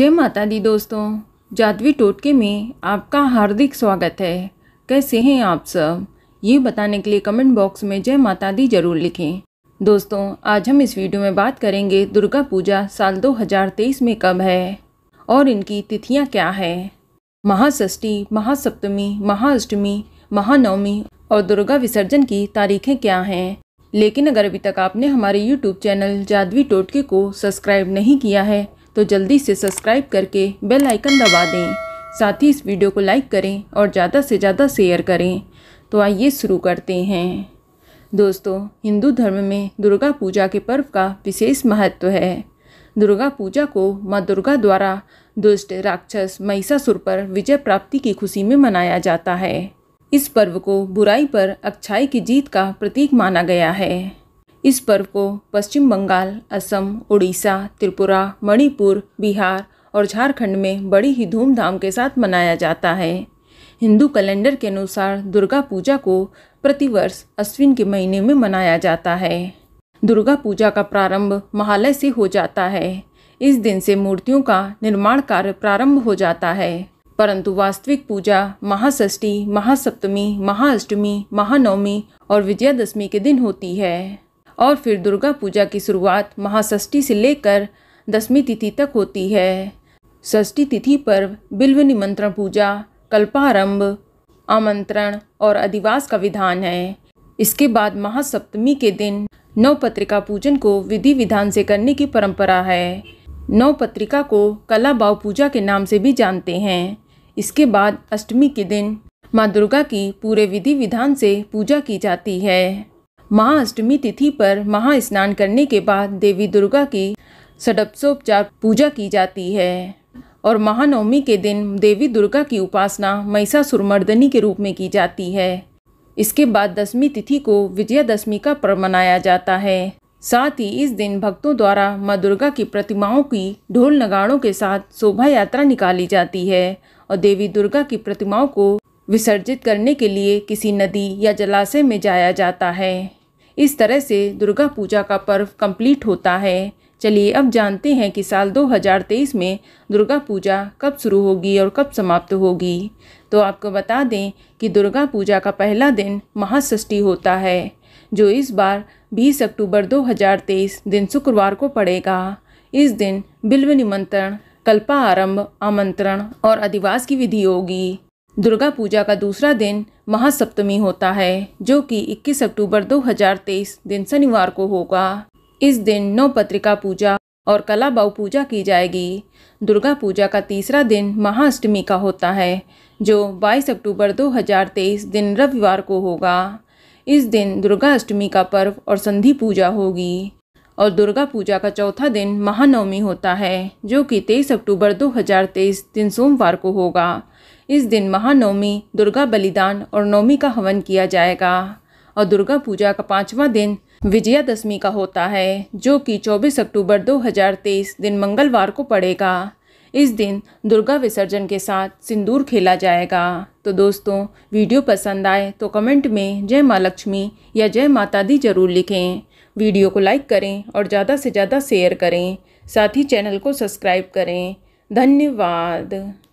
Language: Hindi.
जय माता दी दोस्तों जादवी टोटके में आपका हार्दिक स्वागत है कैसे हैं आप सब ये बताने के लिए कमेंट बॉक्स में जय माता दी जरूर लिखें दोस्तों आज हम इस वीडियो में बात करेंगे दुर्गा पूजा साल 2023 में कब है और इनकी तिथियां क्या है महाषष्ठी महासप्तमी महाअष्टमी महानवमी और दुर्गा विसर्जन की तारीखें क्या हैं लेकिन अगर अभी तक आपने हमारे यूट्यूब चैनल जादवी टोटके को सब्सक्राइब नहीं किया है तो जल्दी से सब्सक्राइब करके बेल आइकन दबा दें साथ ही इस वीडियो को लाइक करें और ज़्यादा से ज़्यादा शेयर करें तो आइए शुरू करते हैं दोस्तों हिंदू धर्म में दुर्गा पूजा के पर्व का विशेष महत्व है दुर्गा पूजा को माँ दुर्गा द्वारा दुष्ट राक्षस महिषासुर पर विजय प्राप्ति की खुशी में मनाया जाता है इस पर्व को बुराई पर अच्छाई की जीत का प्रतीक माना गया है इस पर्व को पश्चिम बंगाल असम उड़ीसा त्रिपुरा मणिपुर बिहार और झारखंड में बड़ी ही धूमधाम के साथ मनाया जाता है हिंदू कैलेंडर के अनुसार दुर्गा पूजा को प्रतिवर्ष अश्विन के महीने में मनाया जाता है दुर्गा पूजा का प्रारंभ महालय से हो जाता है इस दिन से मूर्तियों का निर्माण कार्य प्रारंभ हो जाता है परंतु वास्तविक पूजा महाषष्ठी महासप्तमी महाअष्टमी महानवमी और विजयादशमी के दिन होती है और फिर दुर्गा पूजा की शुरुआत महाषष्ठी से लेकर दसवीं तिथि तक होती है षष्ठी तिथि पर बिल्व निमंत्रण पूजा कल्पारंभ आमंत्रण और अधिवास का विधान है इसके बाद महासप्तमी के दिन नौ पत्रिका पूजन को विधि विधान से करने की परंपरा है नौ पत्रिका को कला भाव पूजा के नाम से भी जानते हैं इसके बाद अष्टमी के दिन माँ दुर्गा की पूरे विधि विधान से पूजा की जाती है महाअष्टमी तिथि पर महास्नान करने के बाद देवी दुर्गा की सड़पसोपचार पूजा की जाती है और महानवमी के दिन देवी दुर्गा की उपासना महिषासुरमर्दनी के रूप में की जाती है इसके बाद दसवीं तिथि को विजयादशमी का पर्व मनाया जाता है साथ ही इस दिन भक्तों द्वारा माँ दुर्गा की प्रतिमाओं की ढोल नगाड़ों के साथ शोभा यात्रा निकाली जाती है और देवी दुर्गा की प्रतिमाओं को विसर्जित करने के लिए किसी नदी या जलाशय में जाया जाता है इस तरह से दुर्गा पूजा का पर्व कंप्लीट होता है चलिए अब जानते हैं कि साल 2023 में दुर्गा पूजा कब शुरू होगी और कब समाप्त होगी तो आपको बता दें कि दुर्गा पूजा का पहला दिन महाषष्ठी होता है जो इस बार 20 अक्टूबर 2023 दिन शुक्रवार को पड़ेगा इस दिन बिल्व निमंत्रण कल्पा आरंभ आमंत्रण और अधिवास की विधि होगी दुर्गा पूजा का दूसरा दिन महासप्तमी होता है जो कि 21 अक्टूबर 2023 दिन शनिवार को होगा इस दिन नौ पत्रिका पूजा और कलाबाऊ पूजा की जाएगी दुर्गा पूजा का तीसरा दिन महाअष्टमी का होता है जो 22 अक्टूबर 2023 दिन रविवार को होगा इस दिन दुर्गा अष्टमी का पर्व और संधि पूजा होगी और दुर्गा पूजा का चौथा दिन महानवमी होता है जो कि तेईस अक्टूबर 2023 दिन सोमवार को होगा इस दिन महानवमी दुर्गा बलिदान और नवमी का हवन किया जाएगा और दुर्गा पूजा का पाँचवा दिन विजयादशमी का होता है जो कि 24 अक्टूबर 2023 दिन मंगलवार को पड़ेगा इस दिन दुर्गा विसर्जन के साथ सिंदूर खेला जाएगा तो दोस्तों वीडियो पसंद आए तो कमेंट में जय माँ लक्ष्मी या जय माता दी जरूर लिखें वीडियो को लाइक करें और ज़्यादा से ज़्यादा शेयर करें साथ ही चैनल को सब्सक्राइब करें धन्यवाद